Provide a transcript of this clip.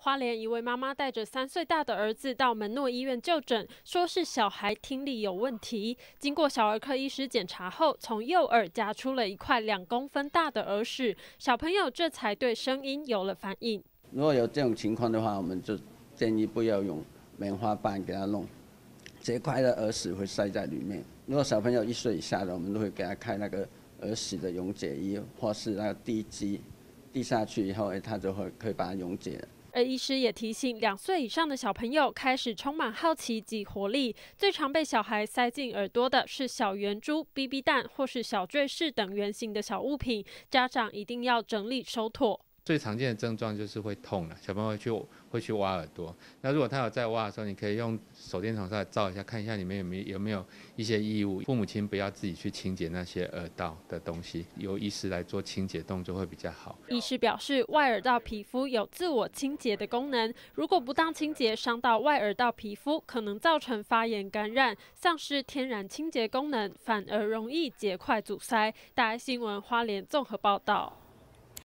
花莲一位妈妈带着三岁大的儿子到门诺医院就诊，说是小孩听力有问题。经过小儿科医师检查后，从右耳夹出了一块两公分大的耳屎，小朋友这才对声音有了反应。如果有这种情况的话，我们就建议不要用棉花棒给他弄，这块的耳屎会塞在里面。如果小朋友一岁以下的，我们都会给他开那个耳屎的溶解液，或是那个滴剂，滴下去以后，哎，他就会可以把它溶解。而医师也提醒，两岁以上的小朋友开始充满好奇及活力，最常被小孩塞进耳朵的是小圆珠、BB 蛋或是小坠饰等圆形的小物品，家长一定要整理收妥。最常见的症状就是会痛了，小朋友去会去挖耳朵。那如果他有在挖的时候，你可以用手电筒上来照一下，看一下里面有没有没有一些异物。父母亲不要自己去清洁那些耳道的东西，由医师来做清洁动作会比较好。医师表示，外耳道皮肤有自我清洁的功能，如果不当清洁，伤到外耳道皮肤，可能造成发炎感染，丧失天然清洁功能，反而容易结块阻塞。大新闻，花莲综合报道。